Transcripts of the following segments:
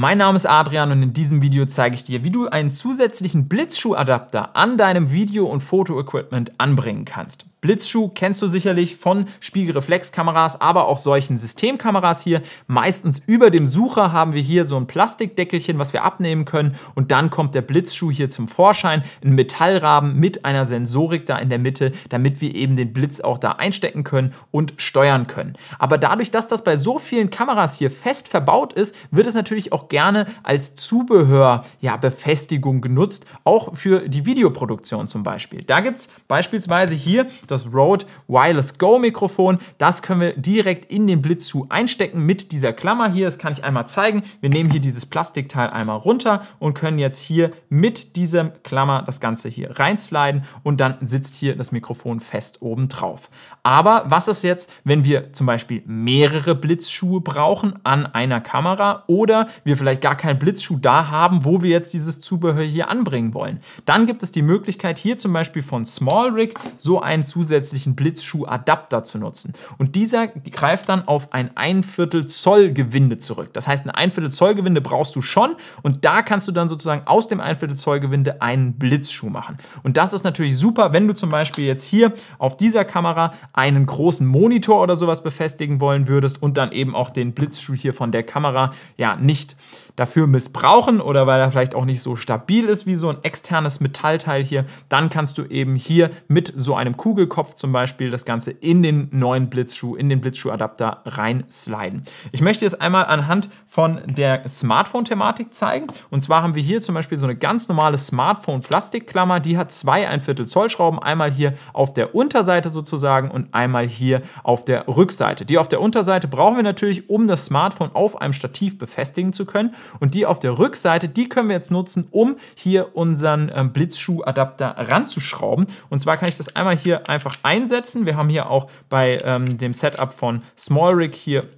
Mein Name ist Adrian und in diesem Video zeige ich dir, wie du einen zusätzlichen Blitzschuhadapter an deinem Video- und Fotoequipment anbringen kannst. Blitzschuh kennst du sicherlich von Spiegelreflexkameras, aber auch solchen Systemkameras hier. Meistens über dem Sucher haben wir hier so ein Plastikdeckelchen, was wir abnehmen können und dann kommt der Blitzschuh hier zum Vorschein, ein Metallrahmen mit einer Sensorik da in der Mitte, damit wir eben den Blitz auch da einstecken können und steuern können. Aber dadurch, dass das bei so vielen Kameras hier fest verbaut ist, wird es natürlich auch gerne als Zubehörbefestigung ja, genutzt, auch für die Videoproduktion zum Beispiel. Da gibt es beispielsweise hier das Rode Wireless Go Mikrofon. Das können wir direkt in den Blitzschuh einstecken mit dieser Klammer hier. Das kann ich einmal zeigen. Wir nehmen hier dieses Plastikteil einmal runter und können jetzt hier mit dieser Klammer das Ganze hier reinsliden und dann sitzt hier das Mikrofon fest oben drauf. Aber was ist jetzt, wenn wir zum Beispiel mehrere Blitzschuhe brauchen an einer Kamera oder wir vielleicht gar keinen Blitzschuh da haben, wo wir jetzt dieses Zubehör hier anbringen wollen? Dann gibt es die Möglichkeit, hier zum Beispiel von Small Rig so einen Zubehör zusätzlichen Blitzschuhadapter zu nutzen. Und dieser greift dann auf ein Einviertel Zoll Gewinde zurück. Das heißt, ein Einviertel Zoll Gewinde brauchst du schon und da kannst du dann sozusagen aus dem Einviertel Zoll Gewinde einen Blitzschuh machen. Und das ist natürlich super, wenn du zum Beispiel jetzt hier auf dieser Kamera einen großen Monitor oder sowas befestigen wollen würdest und dann eben auch den Blitzschuh hier von der Kamera ja nicht dafür missbrauchen oder weil er vielleicht auch nicht so stabil ist wie so ein externes Metallteil hier, dann kannst du eben hier mit so einem Kugel Hohlkopf zum Beispiel das Ganze in den neuen Blitzschuh, in den Blitzschuhadapter reinsliden. Ich möchte es einmal anhand von der Smartphone-Thematik zeigen. Und zwar haben wir hier zum Beispiel so eine ganz normale Smartphone-Plastikklammer. Die hat zwei ein Zoll Schrauben. Einmal hier auf der Unterseite sozusagen und einmal hier auf der Rückseite. Die auf der Unterseite brauchen wir natürlich, um das Smartphone auf einem Stativ befestigen zu können. Und die auf der Rückseite, die können wir jetzt nutzen, um hier unseren ähm, Blitzschuhadapter ranzuschrauben. Und zwar kann ich das einmal hier einmal einfach einsetzen. Wir haben hier auch bei ähm, dem Setup von Small Rig hier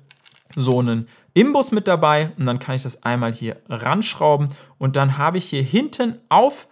so einen Imbus mit dabei und dann kann ich das einmal hier ranschrauben und dann habe ich hier hinten auf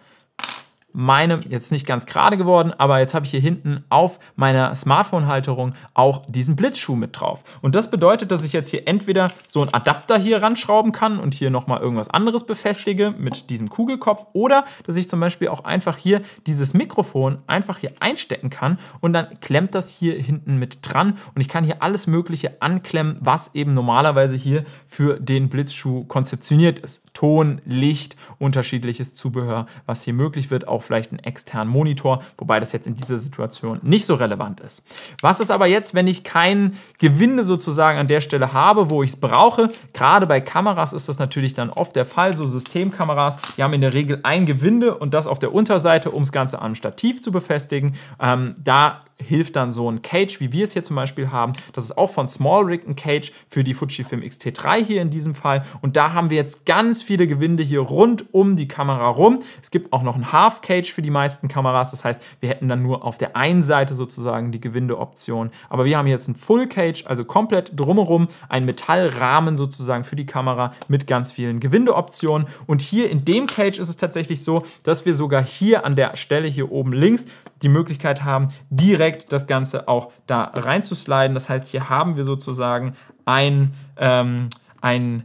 meine, jetzt nicht ganz gerade geworden, aber jetzt habe ich hier hinten auf meiner Smartphone-Halterung auch diesen Blitzschuh mit drauf. Und das bedeutet, dass ich jetzt hier entweder so einen Adapter hier ranschrauben kann und hier nochmal irgendwas anderes befestige mit diesem Kugelkopf oder dass ich zum Beispiel auch einfach hier dieses Mikrofon einfach hier einstecken kann und dann klemmt das hier hinten mit dran und ich kann hier alles Mögliche anklemmen, was eben normalerweise hier für den Blitzschuh konzeptioniert ist. Ton, Licht, unterschiedliches Zubehör, was hier möglich wird, auch auch vielleicht einen externen Monitor, wobei das jetzt in dieser Situation nicht so relevant ist. Was ist aber jetzt, wenn ich kein Gewinde sozusagen an der Stelle habe, wo ich es brauche? Gerade bei Kameras ist das natürlich dann oft der Fall, so Systemkameras, die haben in der Regel ein Gewinde und das auf der Unterseite, um das Ganze am Stativ zu befestigen. Ähm, da hilft dann so ein Cage, wie wir es hier zum Beispiel haben. Das ist auch von Small Rig ein Cage für die Fujifilm X-T3 hier in diesem Fall. Und da haben wir jetzt ganz viele Gewinde hier rund um die Kamera rum. Es gibt auch noch ein Half Cage für die meisten Kameras. Das heißt, wir hätten dann nur auf der einen Seite sozusagen die Gewindeoption. Aber wir haben jetzt ein Full Cage, also komplett drumherum, ein Metallrahmen sozusagen für die Kamera mit ganz vielen Gewindeoptionen. Und hier in dem Cage ist es tatsächlich so, dass wir sogar hier an der Stelle hier oben links die Möglichkeit haben, direkt das Ganze auch da reinzusliden. Das heißt, hier haben wir sozusagen ein, ähm, ein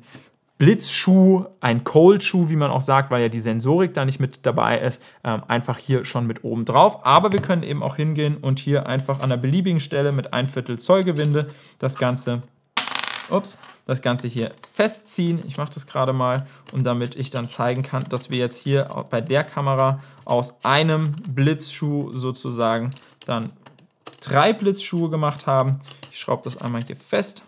Blitzschuh, ein Cold-Schuh, wie man auch sagt, weil ja die Sensorik da nicht mit dabei ist, ähm, einfach hier schon mit oben drauf. Aber wir können eben auch hingehen und hier einfach an der beliebigen Stelle mit ein Viertel Zoll Gewinde das Ganze ups, das Ganze hier festziehen. Ich mache das gerade mal, um damit ich dann zeigen kann, dass wir jetzt hier bei der Kamera aus einem Blitzschuh sozusagen dann drei Blitzschuhe gemacht haben. Ich schraube das einmal hier fest.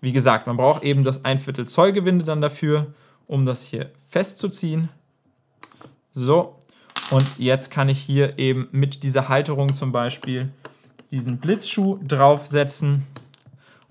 Wie gesagt, man braucht eben das ein Viertel Zollgewinde dann dafür, um das hier festzuziehen. So, und jetzt kann ich hier eben mit dieser Halterung zum Beispiel diesen Blitzschuh draufsetzen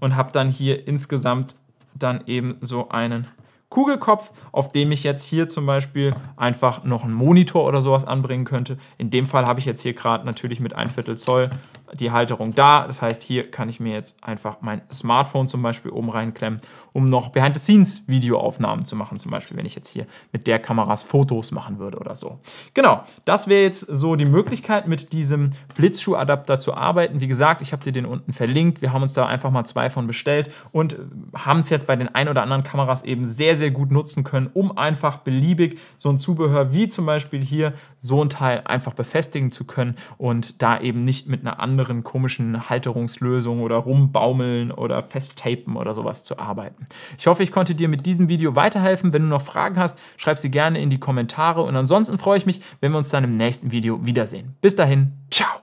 und habe dann hier insgesamt dann eben so einen Kugelkopf, auf dem ich jetzt hier zum Beispiel einfach noch einen Monitor oder sowas anbringen könnte. In dem Fall habe ich jetzt hier gerade natürlich mit 1 Viertel Zoll die Halterung da. Das heißt, hier kann ich mir jetzt einfach mein Smartphone zum Beispiel oben reinklemmen, um noch Behind-the-Scenes-Videoaufnahmen zu machen. Zum Beispiel, wenn ich jetzt hier mit der Kameras Fotos machen würde oder so. Genau, das wäre jetzt so die Möglichkeit, mit diesem Blitzschuhadapter zu arbeiten. Wie gesagt, ich habe dir den unten verlinkt. Wir haben uns da einfach mal zwei von bestellt und äh, haben es jetzt bei den ein oder anderen Kameras eben sehr, sehr gut nutzen können, um einfach beliebig so ein Zubehör wie zum Beispiel hier so ein Teil einfach befestigen zu können und da eben nicht mit einer anderen anderen komischen Halterungslösungen oder rumbaumeln oder festtapen oder sowas zu arbeiten. Ich hoffe, ich konnte dir mit diesem Video weiterhelfen. Wenn du noch Fragen hast, schreib sie gerne in die Kommentare und ansonsten freue ich mich, wenn wir uns dann im nächsten Video wiedersehen. Bis dahin, ciao!